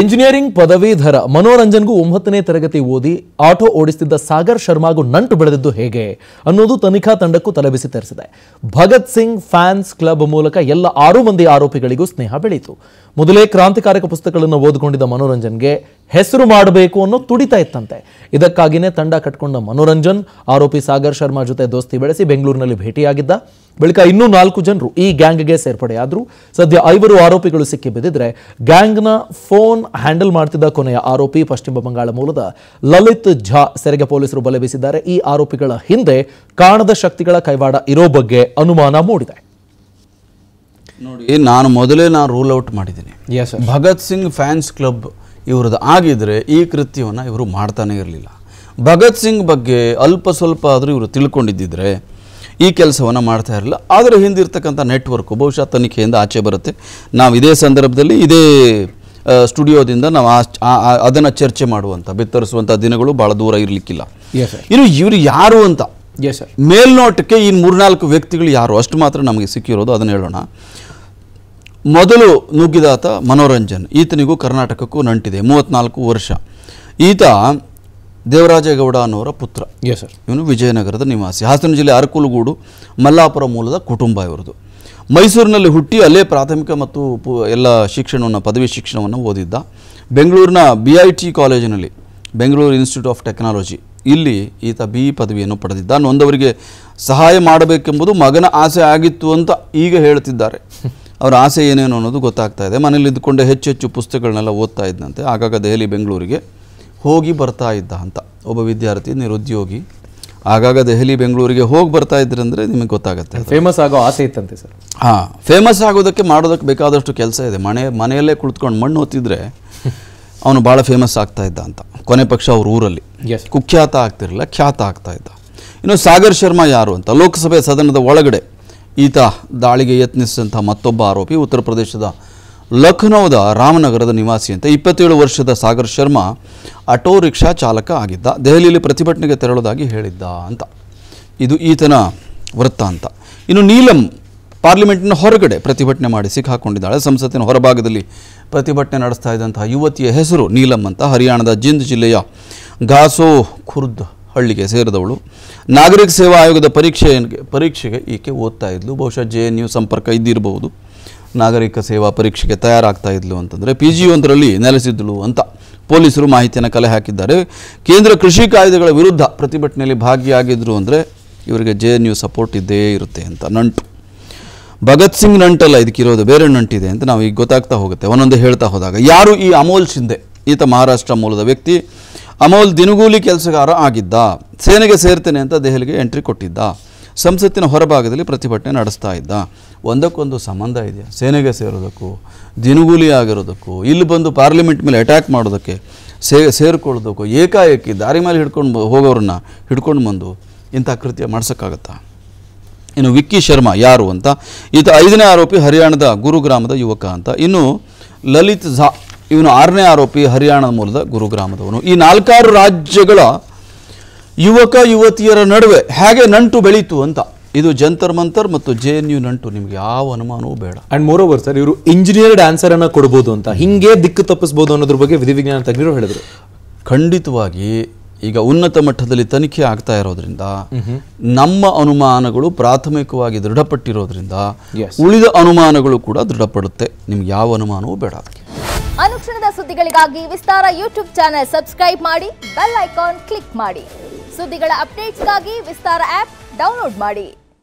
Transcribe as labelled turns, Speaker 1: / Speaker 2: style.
Speaker 1: engineering ಪದವೀಧರ ಮನೋರಂಜನ್ಗೂ ಒಂಬತ್ತನೇ ತರಗತಿ ಓದಿ ಆಟೋ ಓಡಿಸುತ್ತಿದ್ದ ಸಾಗರ್ ಶರ್ಮಾಗೂ ನಂಟು ಬೆಳೆದಿದ್ದು ಹೇಗೆ ಅನ್ನೋದು ತನಿಖಾ ತಂಡಕ್ಕೂ ತಲೆಬಿಸಿ ತರಿಸಿದೆ ಭಗತ್ ಸಿಂಗ್ ಫ್ಯಾನ್ಸ್ ಕ್ಲಬ್ ಮೂಲಕ ಎಲ್ಲ ಆರು ಮಂದಿ ಆರೋಪಿಗಳಿಗೂ ಸ್ನೇಹ ಬೆಳೆಯಿತು ಮೊದಲೇ ಕ್ರಾಂತಿಕಾರಕ ಪುಸ್ತಕಗಳನ್ನು ಓದಿಕೊಂಡಿದ್ದ ಮನೋರಂಜನ್ಗೆ ಹೆಸರು ಮಾಡಬೇಕು ಅನ್ನೋ ತುಡಿತಾ ಇತ್ತಂತೆ ಇದಕ್ಕಾಗಿಯೇ ತಂಡ ಕಟ್ಕೊಂಡ ಮನೋರಂಜನ್ ಆರೋಪಿ ಸಾಗರ್ ಶರ್ಮಾ ಜೊತೆ ದೋಸ್ತಿ ಬೆಳೆಸಿ ಬೆಂಗಳೂರಿನಲ್ಲಿ ಭೇಟಿಯಾಗಿದ್ದ ಬಳಿಕ ಇನ್ನೂ ನಾಲ್ಕು ಜನರು ಈ ಗ್ಯಾಂಗ್ಗೆ ಸೇರ್ಪಡೆಯಾದರು ಸದ್ಯ ಐವರು ಆರೋಪಿಗಳು ಸಿಕ್ಕಿ ಬಿದ್ದಿದ್ರೆ ಗ್ಯಾಂಗ್ನ ಫೋನ್ ಹ್ಯಾಂಡಲ್ ಮಾಡ್ತಿದ್ದ ಕೊನೆಯ ಆರೋಪಿ ಪಶ್ಚಿಮ ಬಂಗಾಳ ಮೂಲದ ಲಲಿತ್ ಝಾ ಸೆರೆಗೆ ಪೊಲೀಸರು ಬಲೆ ಬೀಸಿದ್ದಾರೆ ಈ ಆರೋಪಿಗಳ ಹಿಂದೆ ಕಾಣದ ಶಕ್ತಿಗಳ ಕೈವಾಡ ಇರೋ ಬಗ್ಗೆ ಅನುಮಾನ ಮೂಡಿದೆ ನೋಡಿ ನಾನು ಮೊದಲೇ ನಾನು ರೂಲ್ ಔಟ್ ಮಾಡಿದ್ದೀನಿ
Speaker 2: ಭಗತ್ ಸಿಂಗ್ ಫ್ಯಾನ್ಸ್ ಕ್ಲಬ್ ಇವ್ರದ್ದು ಆಗಿದ್ದರೆ ಈ ಕೃತ್ಯವನ್ನು ಇವರು ಮಾಡ್ತಾನೆ ಇರಲಿಲ್ಲ ಭಗತ್ ಸಿಂಗ್ ಬಗ್ಗೆ ಅಲ್ಪ ಸ್ವಲ್ಪ ಆದರೂ ಇವರು ತಿಳ್ಕೊಂಡಿದ್ದಿದ್ರೆ ಈ ಕೆಲಸವನ್ನು ಮಾಡ್ತಾ ಇರಲಿಲ್ಲ ಆದರೆ ಹಿಂದಿರ್ತಕ್ಕಂಥ ನೆಟ್ವರ್ಕು ಬಹುಶಃ ತನಿಖೆಯಿಂದ ಆಚೆ ಬರುತ್ತೆ ನಾವು ಇದೇ ಸಂದರ್ಭದಲ್ಲಿ ಇದೇ ಸ್ಟುಡಿಯೋದಿಂದ ನಾವು ಅದನ್ನು ಚರ್ಚೆ ಮಾಡುವಂಥ ಬಿತ್ತರಿಸುವಂಥ ದಿನಗಳು ಭಾಳ ದೂರ ಇರಲಿಕ್ಕಿಲ್ಲ ಇನ್ನು ಇವರು ಯಾರು ಅಂತ ಮೇಲ್ನೋಟಕ್ಕೆ ಈ ಮೂರ್ನಾಲ್ಕು ವ್ಯಕ್ತಿಗಳು ಯಾರು ಅಷ್ಟು ಮಾತ್ರ ನಮಗೆ ಸಿಕ್ಕಿರೋದು ಅದನ್ನು ಹೇಳೋಣ ಮೊದಲು ನುಗ್ಗಿದಾತ ಮನೋರಂಜನ್ ಈತನಿಗೂ ಕರ್ನಾಟಕಕ್ಕೂ ನಂಟಿದೆ ಮೂವತ್ತ್ನಾಲ್ಕು ವರ್ಷ ಈತ ದೇವರಾಜೇಗೌಡ ಅನ್ನೋರ ಪುತ್ರ ಎಸ್ ಸರ್ ಇವನು ವಿಜಯನಗರದ ನಿವಾಸಿ ಹಾಸನ ಜಿಲ್ಲೆ ಅರಕುಲಗೂಡು ಮಲ್ಲಾಪುರ ಮೂಲದ ಕುಟುಂಬ ಇವರದು ಮೈಸೂರಿನಲ್ಲಿ ಹುಟ್ಟಿ ಅಲ್ಲೇ ಪ್ರಾಥಮಿಕ ಮತ್ತು ಪು ಎಲ್ಲ ಶಿಕ್ಷಣವನ್ನು ಪದವಿ ಶಿಕ್ಷಣವನ್ನು ಓದಿದ್ದ ಬೆಂಗಳೂರಿನ ಬಿ ಐ ಟಿ ಕಾಲೇಜಿನಲ್ಲಿ ಬೆಂಗಳೂರು ಇನ್ಸ್ಟಿಟ್ಯೂಟ್ ಆಫ್ ಟೆಕ್ನಾಲಜಿ ಇಲ್ಲಿ ಈತ ಬಿ ಇ ಪದವಿಯನ್ನು ಪಡೆದಿದ್ದ ನೊಂದವರಿಗೆ ಸಹಾಯ ಮಾಡಬೇಕೆಂಬುದು ಮಗನ ಆಸೆ ಆಗಿತ್ತು ಅಂತ ಈಗ ಹೇಳ್ತಿದ್ದಾರೆ ಅವರ ಆಸೆ ಏನೇನು ಅನ್ನೋದು ಗೊತ್ತಾಗ್ತಾ ಇದೆ ಮನೇಲಿ ಇದ್ದುಕೊಂಡು ಹೆಚ್ಚು ಹೆಚ್ಚು ಪುಸ್ತಕಗಳನ್ನೆಲ್ಲ ಓದ್ತಾ ಇದ್ದಂತೆ ಆಗಾಗ ದೆಹಲಿ ಬೆಂಗಳೂರಿಗೆ ಹೋಗಿ ಬರ್ತಾ ಇದ್ದ ಅಂತ ಒಬ್ಬ ವಿದ್ಯಾರ್ಥಿ ನಿರುದ್ಯೋಗಿ ಆಗಾಗ ದೆಹಲಿ ಬೆಂಗಳೂರಿಗೆ ಹೋಗಿ ಬರ್ತಾ ಇದ್ರಂದರೆ ನಿಮಗೆ ಗೊತ್ತಾಗುತ್ತೆ ಫೇಮಸ್ ಆಗೋ ಆಸೆ ಇತ್ತಂತೆ ಸರ್ ಹಾಂ ಫೇಮಸ್ ಆಗೋದಕ್ಕೆ ಮಾಡೋದಕ್ಕೆ ಬೇಕಾದಷ್ಟು ಕೆಲಸ ಇದೆ ಮನೆ ಮನೆಯಲ್ಲೇ ಕುಳಿತುಕೊಂಡು ಮಣ್ಣು ಓದ್ತಿದ್ರೆ ಅವನು ಭಾಳ ಫೇಮಸ್ ಆಗ್ತಾ ಇದ್ದ ಅಂತ ಕೊನೆ ಪಕ್ಷ ಅವ್ರ ಊರಲ್ಲಿ ಕುಖ್ಯಾತ ಆಗ್ತಿರಲಿಲ್ಲ ಖ್ಯಾತ ಆಗ್ತಾ ಇದ್ದ ಇನ್ನು ಸಾಗರ್ ಶರ್ಮಾ ಯಾರು ಅಂತ ಲೋಕಸಭೆ ಸದನದ ಒಳಗಡೆ ಈತ ದಾಳಿಗೆ ಯತ್ನಿಸಿದಂಥ ಮತ್ತೊಬ್ಬ ಆರೋಪಿ ಉತ್ತರ ಪ್ರದೇಶದ ಲಖನೌದ ರಾಮನಗರದ ನಿವಾಸಿ ಅಂತ ಇಪ್ಪತ್ತೇಳು ವರ್ಷದ ಸಾಗರ್ ಶರ್ಮಾ ಆಟೋ ರಿಕ್ಷಾ ಚಾಲಕ ಆಗಿದ್ದ ದೆಹಲಿಯಲ್ಲಿ ಪ್ರತಿಭಟನೆಗೆ ತೆರಳೋದಾಗಿ ಹೇಳಿದ್ದ ಅಂತ ಇದು ಈತನ ವೃತ್ತ ಅಂತ ಇನ್ನು ನೀಲಂ ಪಾರ್ಲಿಮೆಂಟಿನ ಹೊರಗಡೆ ಪ್ರತಿಭಟನೆ ಮಾಡಿ ಸಿಕ್ಕಾಕೊಂಡಿದ್ದಾಳೆ ಸಂಸತ್ತಿನ ಹೊರಭಾಗದಲ್ಲಿ ಪ್ರತಿಭಟನೆ ನಡೆಸ್ತಾ ಇದ್ದಂತಹ ಯುವತಿಯ ಹೆಸರು ನೀಲಂ ಅಂತ ಹರಿಯಾಣದ ಜಿಂದ್ ಜಿಲ್ಲೆಯ ಘಾಸೋ ಖುರ್ದ್ ಹಳ್ಳಿಗೆ ಸೇರಿದವಳು ನಾಗರಿಕ ಸೇವಾ ಆಯೋಗದ ಪರೀಕ್ಷೆ ಪರೀಕ್ಷೆಗೆ ಈಕೆ ಓದ್ತಾ ಇದ್ಲು ಬಹುಶಃ ಜೆ ಎನ್ ಯು ಸಂಪರ್ಕ ಇದ್ದಿರಬಹುದು ನಾಗರಿಕ ಸೇವಾ ಪರೀಕ್ಷೆಗೆ ತಯಾರಾಗ್ತಾ ಇದ್ಲು ಅಂತಂದರೆ ಪಿ ಜಿ ಒಂದರಲ್ಲಿ ನೆಲೆಸಿದ್ಳು ಅಂತ ಪೊಲೀಸರು ಮಾಹಿತಿಯನ್ನು ಕಲೆ ಹಾಕಿದ್ದಾರೆ ಕೇಂದ್ರ ಕೃಷಿ ಕಾಯ್ದೆಗಳ ವಿರುದ್ಧ ಪ್ರತಿಭಟನೆಯಲ್ಲಿ ಭಾಗಿಯಾಗಿದ್ದರು ಅಂದರೆ ಇವರಿಗೆ ಜೆ ಎನ್ ಯು ಸಪೋರ್ಟ್ ಇದ್ದೇ ಇರುತ್ತೆ ಅಂತ ನಂಟು ಭಗತ್ ಸಿಂಗ್ ನಂಟಲ್ಲ ಇದಕ್ಕಿರೋದು ಬೇರೆ ನಂಟಿದೆ ಅಂತ ನಾವು ಈಗ ಗೊತ್ತಾಗ್ತಾ ಹೋಗುತ್ತೆ ಒಂದೊಂದು ಹೇಳ್ತಾ ಹೋದಾಗ ಯಾರು ಈ ಅಮೋಲ್ ಶಿಂದೆ ಈತ ಮಹಾರಾಷ್ಟ್ರ ಮೂಲದ ವ್ಯಕ್ತಿ ಅಮೋಲ್ ದಿನಗೂಲಿ ಕೆಲಸಗಾರ ಆಗಿದ್ದ ಸೇನೆಗೆ ಸೇರ್ತೇನೆ ಅಂತ ದೆಹಲಿಗೆ ಎಂಟ್ರಿ ಕೊಟ್ಟಿದ್ದ ಸಂಸತ್ತಿನ ಹೊರಭಾಗದಲ್ಲಿ ಪ್ರತಿಭಟನೆ ನಡೆಸ್ತಾ ಇದ್ದ ಒಂದಕ್ಕೊಂದು ಸಂಬಂಧ ಇದೆಯಾ ಸೇನೆಗೆ ಸೇರೋದಕ್ಕೂ ದಿನಗೂಲಿ ಆಗಿರೋದಕ್ಕೂ ಇಲ್ಲಿ ಬಂದು ಪಾರ್ಲಿಮೆಂಟ್ ಮೇಲೆ ಅಟ್ಯಾಕ್ ಮಾಡೋದಕ್ಕೆ ಸೇ ಸೇರಿಕೊಳ್ಳೋದಕ್ಕೂ ಏಕಾಏಕಿ ದಾರಿ ಮೇಲೆ ಹಿಡ್ಕೊಂಡು ಹೋಗೋರನ್ನ ಹಿಡ್ಕೊಂಡು ಬಂದು ಇಂಥ ಕೃತ್ಯ ಮಾಡಿಸೋಕ್ಕಾಗತ್ತಾ ಇನ್ನು ವಿಕ್ಕಿ ಶರ್ಮಾ ಯಾರು ಅಂತ ಈತ ಐದನೇ ಆರೋಪಿ ಹರಿಯಾಣದ ಗುರುಗ್ರಾಮದ ಯುವಕ ಅಂತ ಇನ್ನು ಲಲಿತ್ ಝಾ ಇವನು ಆರನೇ ಆರೋಪಿ ಹರಿಯಾಣದ ಮೂಲದ ಗುರುಗ್ರಾಮದವನು ಈ ನಾಲ್ಕಾರು ರಾಜ್ಯಗಳ ಯುವಕ ಯುವತಿಯರ ನಡುವೆ ಹೇಗೆ ನಂಟು ಬೆಳೀತು ಅಂತ ಇದು ಜಂತರ್ ಮಂತರ್ ಮತ್ತು ಜೆ ಎನ್ ಯು ನಂಟು ನಿಮ್ಗೆ ಯಾವ ಅನುಮಾನವೂ ಬೇಡ ಅಂಡ್ ಮೋರ್ ಓವರ್ ಸರ್ ಇವರು ಇಂಜಿನಿಯರ್ಡ್ ಆನ್ಸರ್ ಅನ್ನ ಕೊಡಬಹುದು ಅಂತ ಹಿಂಗೆ ದಿಕ್ಕು ತಪ್ಪಿಸಬಹುದು ಅನ್ನೋದ್ರ ಬಗ್ಗೆ ವಿಧಿವಿಜ್ಞಾನ ತಜ್ಞರು ಹೇಳಿದ್ರು ಖಂಡಿತವಾಗಿ ಈಗ ಉನ್ನತ ಮಟ್ಟದಲ್ಲಿ ತನಿಖೆ ಆಗ್ತಾ ಇರೋದ್ರಿಂದ ನಮ್ಮ ಅನುಮಾನಗಳು ಪ್ರಾಥಮಿಕವಾಗಿ ದೃಢಪಟ್ಟಿರೋದ್ರಿಂದ ಉಳಿದ ಅನುಮಾನಗಳು ಕೂಡ ದೃಢಪಡುತ್ತೆ ನಿಮ್ಗೆ ಯಾವ ಅನುಮಾನವೂ ಬೇಡ
Speaker 1: ಅನುಕ್ಷಣದ ಸುದ್ದಿಗಳಿಗಾಗಿ ವಿಸ್ತಾರ ಯೂಟ್ಯೂಬ್ ಚಾನೆಲ್ ಸಬ್ಸ್ಕ್ರೈಬ್ ಮಾಡಿ ಬೆಲ್ ಐಕಾನ್ ಕ್ಲಿಕ್ ಮಾಡಿ ಸುದ್ದಿಗಳ ಅಪ್ಡೇಟ್ಸ್ಗಾಗಿ ವಿಸ್ತಾರ ಆಪ್ ಡೌನ್ಲೋಡ್ ಮಾಡಿ